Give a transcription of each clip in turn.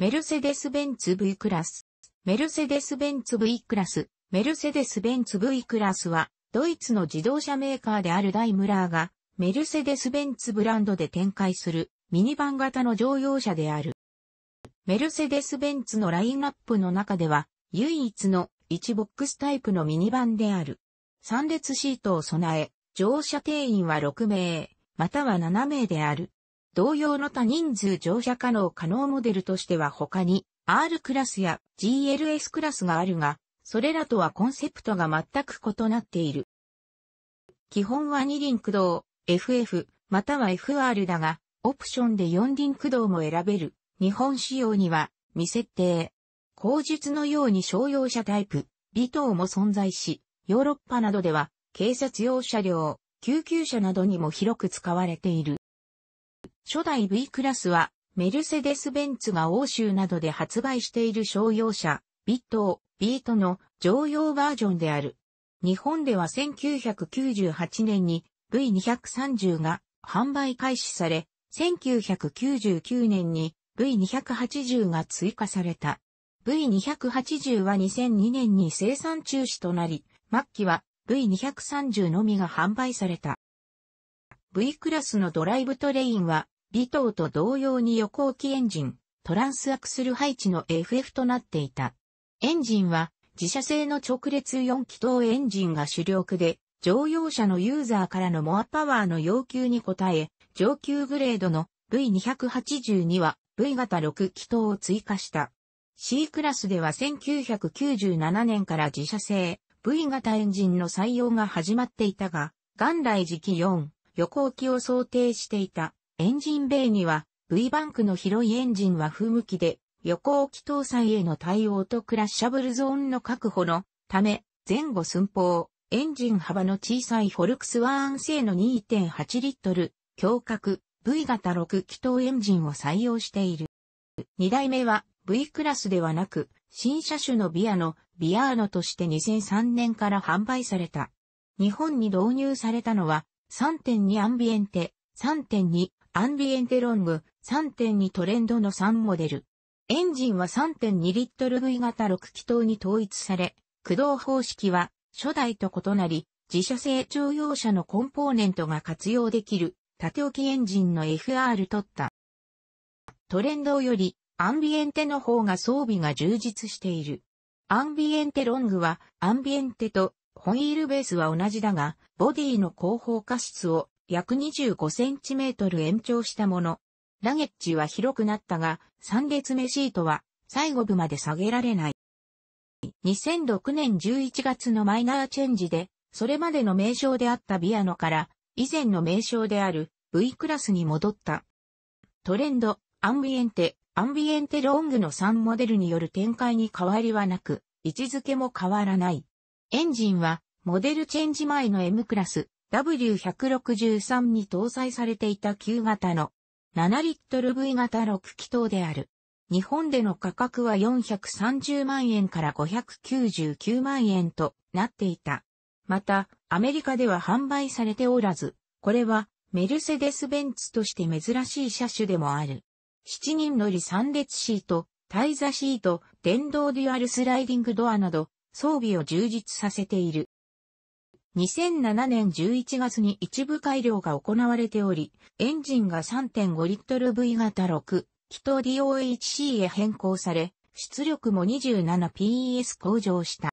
メルセデス・ベンツ V クラス。メルセデス・ベンツ V クラス。メルセデス・ベンツ V クラスは、ドイツの自動車メーカーであるダイムラーが、メルセデス・ベンツブランドで展開するミニバン型の乗用車である。メルセデス・ベンツのラインナップの中では、唯一の1ボックスタイプのミニバンである。3列シートを備え、乗車定員は6名、または7名である。同様の多人数乗車可能可能モデルとしては他に R クラスや GLS クラスがあるが、それらとはコンセプトが全く異なっている。基本は2輪駆動、FF、または FR だが、オプションで4輪駆動も選べる。日本仕様には未設定。口述のように商用車タイプ、離島も存在し、ヨーロッパなどでは警察用車両、救急車などにも広く使われている。初代 V クラスは、メルセデス・ベンツが欧州などで発売している商用車、ビットビートの常用バージョンである。日本では1998年に V230 が販売開始され、1999年に V280 が追加された。V280 は2002年に生産中止となり、末期は V230 のみが販売された。V クラスのドライブトレインは、微トと同様に横置きエンジン、トランスアクスル配置の FF となっていた。エンジンは、自社製の直列4気筒エンジンが主力で、乗用車のユーザーからのモアパワーの要求に応え、上級グレードの V282 は V 型6気筒を追加した。C クラスでは1997年から自社製 V 型エンジンの採用が始まっていたが、元来時期4、横置きを想定していた。エンジンイには V バンクの広いエンジンは不向きで横置き搭載への対応とクラッシャブルゾーンの確保のため前後寸法、エンジン幅の小さいフォルクスワーン製の2.8リットル、強角 V 型6気筒エンジンを採用している。2代目は V クラスではなく、新車種のビアのビアーノとして2003年から販売された。日本に導入されたのは3.2アンビエンテ、3.2アンビエンテロング、3.2トレンドの3モデル。エンジンは3.2リットル V 型6気筒に統一され、駆動方式は初代と異なり、自社製乗用車のコンポーネントが活用できる縦置きエンジンの FR 取った。トレンドよりアンビエンテの方が装備が充実している。アンビエンテロングはアンビエンテとホイールベースは同じだが、ボディの後方加湿を約2 5センチメートル延長したもの。ラゲッジは広くなったが、3列目シートは最後部まで下げられない。2006年11月のマイナーチェンジで、それまでの名称であったビアノから、以前の名称である V クラスに戻った。トレンド、アンビエンテ、アンビエンテロングの3モデルによる展開に変わりはなく、位置づけも変わらない。エンジンは、モデルチェンジ前の M クラス W163 に搭載されていた旧型の7リットル V 型6気筒である。日本での価格は430万円から599万円となっていた。また、アメリカでは販売されておらず、これはメルセデス・ベンツとして珍しい車種でもある。7人乗り3列シート、イ座シート、電動デュアルスライディングドアなど、装備を充実させている。2007年11月に一部改良が行われており、エンジンが3.5リットル V 型6、気筒 DOHC へ変更され、出力も 27PS 向上した。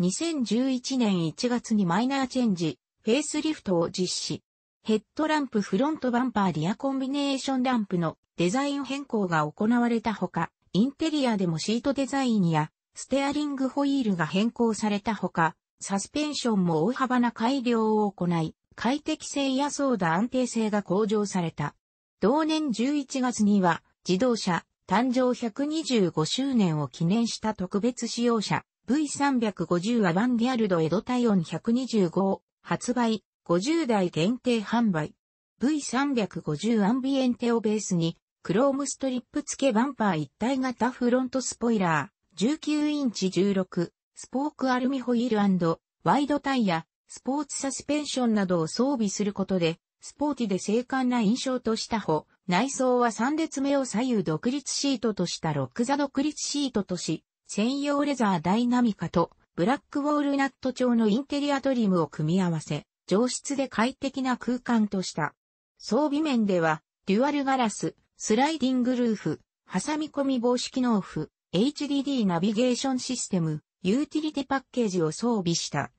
2011年1月にマイナーチェンジ、フェイスリフトを実施。ヘッドランプフロントバンパーリアコンビネーションランプのデザイン変更が行われたほか、インテリアでもシートデザインやステアリングホイールが変更されたほか、サスペンションも大幅な改良を行い、快適性や操舵安定性が向上された。同年11月には、自動車、誕生125周年を記念した特別使用車、V350 アバンギャルドエドタイオン125を発売、50台限定販売。V350 アンビエンテをベースに、クロームストリップ付けバンパー一体型フロントスポイラー、19インチ16、スポークアルミホイールワイドタイヤ、スポーツサスペンションなどを装備することで、スポーティで精悍な印象としたほ、内装は3列目を左右独立シートとした6座独立シートとし、専用レザーダイナミカと、ブラックウォールナット調のインテリアトリムを組み合わせ、上質で快適な空間とした。装備面では、デュアルガラス、スライディングルーフ、挟み込み防止機能付、HDD ナビゲーションシステム、ユーティリティパッケージを装備した。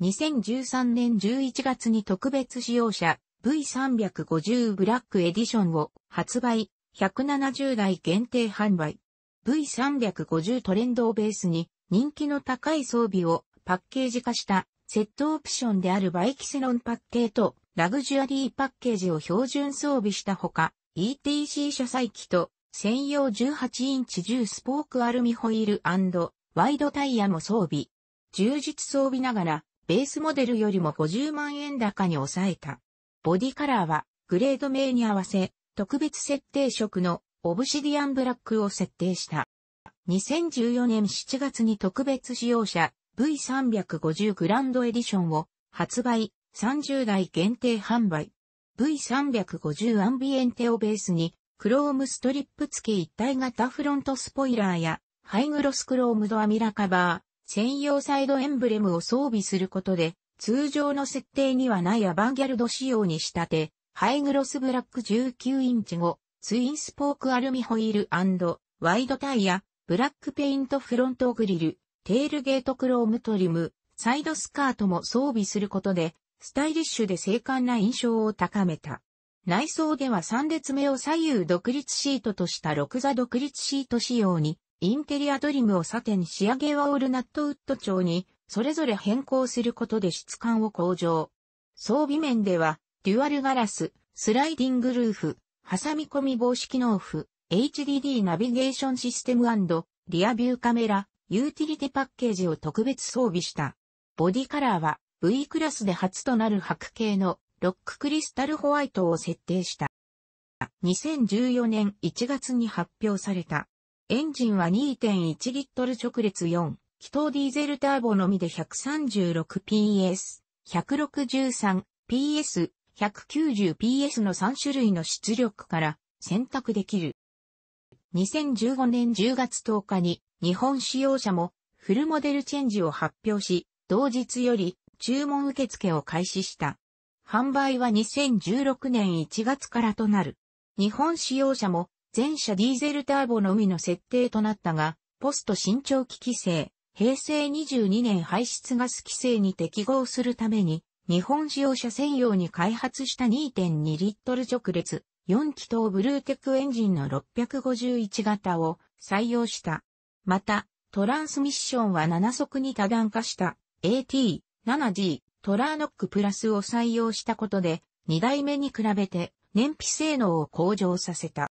2013年11月に特別使用者 V350 ブラックエディションを発売、170台限定販売。V350 トレンドをベースに人気の高い装備をパッケージ化したセットオプションであるバイキセロンパッケーとラグジュアリーパッケージを標準装備したほか、ETC 車載機と専用18インチ10スポークアルミホイールワイドタイヤも装備。充実装備ながら、ベースモデルよりも50万円高に抑えた。ボディカラーは、グレード名に合わせ、特別設定色のオブシディアンブラックを設定した。2014年7月に特別使用者 V350 グランドエディションを発売、30台限定販売。V350 アンビエンテをベースにクロームストリップ付き一体型フロントスポイラーや、ハイグロスクロームドアミラカバー、専用サイドエンブレムを装備することで、通常の設定にはないアバンギャルド仕様に仕立て、ハイグロスブラック19インチ後、ツインスポークアルミホイールワイドタイヤ、ブラックペイントフロントグリル、テールゲートクロームトリム、サイドスカートも装備することで、スタイリッシュで精悍な印象を高めた。内装では3列目を左右独立シートとした6座独立シート仕様に、インテリアドリムをサテン仕上げはオールナットウッド調に、それぞれ変更することで質感を向上。装備面では、デュアルガラス、スライディングルーフ、挟み込み防止機能付、HDD ナビゲーションシステムリアビューカメラ、ユーティリティパッケージを特別装備した。ボディカラーは V クラスで初となる白系のロッククリスタルホワイトを設定した。2014年1月に発表された。エンジンは2.1リットル直列4、気筒ディーゼルターボのみで 136PS、163PS、190PS の3種類の出力から選択できる。2015年10月10日に日本使用者もフルモデルチェンジを発表し、同日より注文受付を開始した。販売は2016年1月からとなる。日本使用者も全車ディーゼルターボのみの設定となったが、ポスト新長期規制、平成22年排出ガス規制に適合するために、日本使用車専用に開発した2.2リットル直列、4気筒ブルーテックエンジンの651型を採用した。また、トランスミッションは7速に多段化した AT7D トラーノックプラスを採用したことで、2代目に比べて燃費性能を向上させた。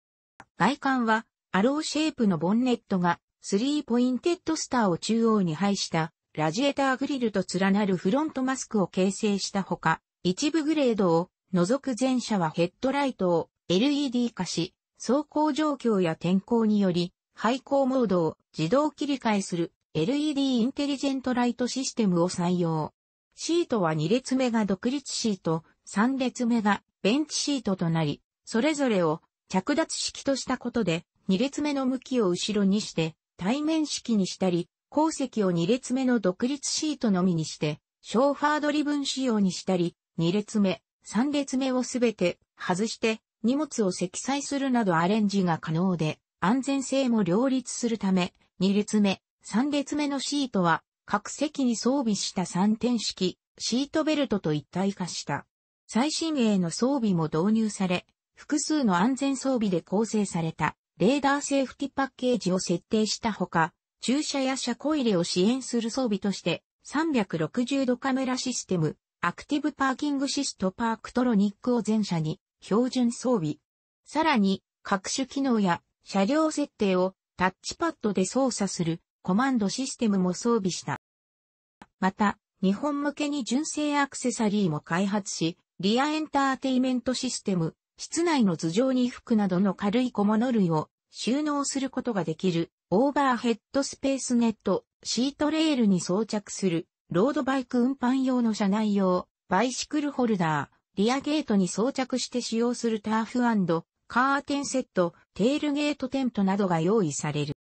外観は、アローシェイプのボンネットが、スリーポインテッドスターを中央に配した、ラジエーターグリルと連なるフロントマスクを形成したほか、一部グレードを除く前車はヘッドライトを LED 化し、走行状況や天候により、廃光モードを自動切り替えする LED インテリジェントライトシステムを採用。シートは2列目が独立シート、3列目がベンチシートとなり、それぞれを着脱式としたことで、2列目の向きを後ろにして対面式にしたり、後席を2列目の独立シートのみにして、ショーファードリブン仕様にしたり、2列目、3列目をすべて外して荷物を積載するなどアレンジが可能で、安全性も両立するため、2列目、3列目のシートは各席に装備した三点式、シートベルトと一体化した。最新鋭の装備も導入され、複数の安全装備で構成されたレーダーセーフティパッケージを設定したほか、駐車や車庫入れを支援する装備として、360度カメラシステム、アクティブパーキングシストパークトロニックを全車に標準装備。さらに、各種機能や車両設定をタッチパッドで操作するコマンドシステムも装備した。また、日本向けに純正アクセサリーも開発し、リアエンターテイメントシステム、室内の頭上に服などの軽い小物類を収納することができるオーバーヘッドスペースネット、シートレールに装着するロードバイク運搬用の車内用、バイシクルホルダー、リアゲートに装着して使用するターフカーテンセット、テールゲートテントなどが用意される。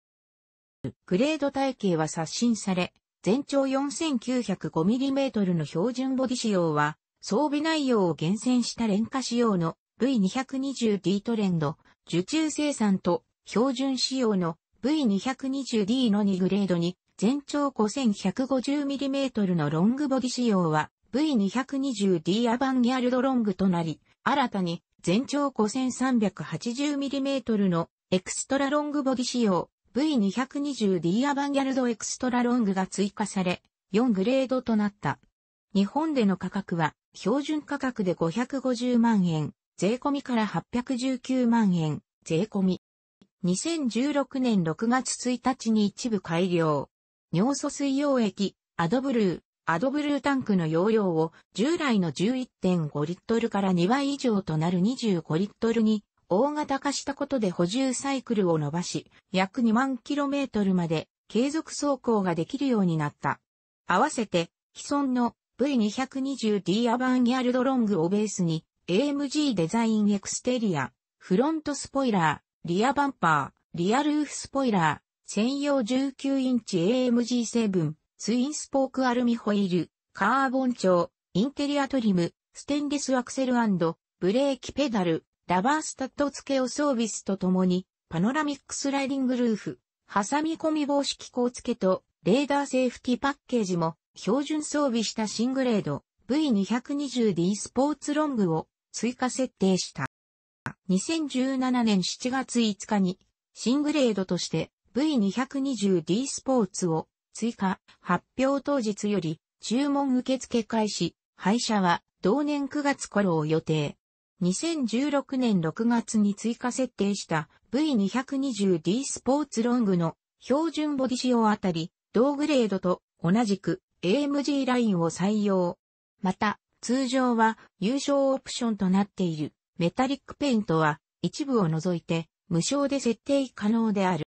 グレード体系は刷新され、全長 4905mm の標準ボディ仕様は、装備内容を厳選した廉価仕様の V220D トレンド、受注生産と標準仕様の V220D の2グレードに、全長 5150mm のロングボディ仕様は V220D アバンギャルドロングとなり、新たに全長 5380mm のエクストラロングボディ仕様 V220D アバンギャルドエクストラロングが追加され、4グレードとなった。日本での価格は、標準価格で550万円、税込みから819万円、税込み。2016年6月1日に一部改良。尿素水溶液、アドブルー、アドブルータンクの容量を従来の11.5リットルから2倍以上となる25リットルに大型化したことで補充サイクルを伸ばし、約2万 km まで継続走行ができるようになった。合わせて、既存の V220D アバンギャルドロングをベースに、AMG デザインエクステリア、フロントスポイラー、リアバンパー、リアルーフスポイラー、専用19インチ AMG7、ツインスポークアルミホイール、カーボン調、インテリアトリム、ステンレスアクセルブレーキペダル、ラバースタッド付けを装備すとともに、パノラミックスライディングルーフ、挟み込み防止機構付けと、レーダーセーフティパッケージも、標準装備したシングレード V220D スポーツロングを追加設定した。2017年7月5日に、シングレードとして V220D スポーツを追加発表当日より注文受付開始、廃車は同年9月頃を予定。2016年6月に追加設定した V220D スポーツロングの標準ボディ仕様あたり、同グレードと同じく AMG ラインを採用。また、通常は優勝オプションとなっているメタリックペイントは一部を除いて無償で設定可能である。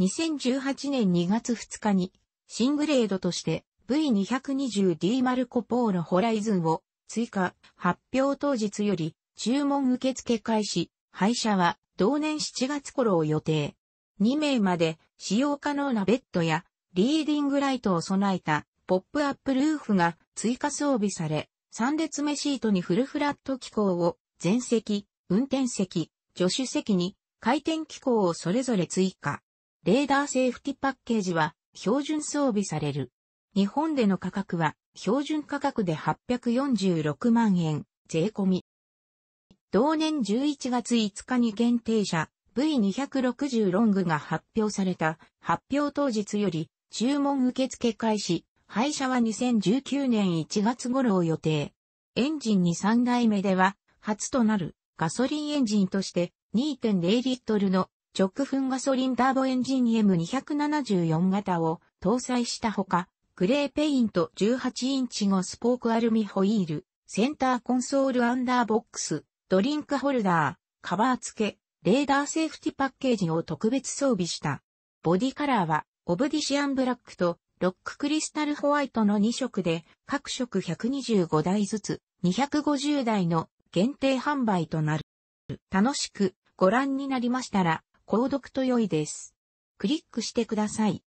2018年2月2日に新グレードとして V220D マルコポーロホライズンを追加、発表当日より、注文受付開始、廃車は、同年7月頃を予定。2名まで、使用可能なベッドや、リーディングライトを備えた、ポップアップルーフが追加装備され、3列目シートにフルフラット機構を、前席、運転席、助手席に、回転機構をそれぞれ追加。レーダーセーフティパッケージは、標準装備される。日本での価格は、標準価格で846万円、税込み。同年11月5日に限定車 V260 ロングが発表された発表当日より注文受付開始、廃車は2019年1月頃を予定。エンジンに3代目では初となるガソリンエンジンとして2.0リットルの直噴ガソリンターボエンジン M274 型を搭載したほか、グレーペイント18インチ後スポークアルミホイール、センターコンソールアンダーボックス、ドリンクホルダー、カバー付け、レーダーセーフティパッケージを特別装備した。ボディカラーは、オブディシアンブラックと、ロッククリスタルホワイトの2色で、各色125台ずつ、250台の限定販売となる。楽しくご覧になりましたら、購読と良いです。クリックしてください。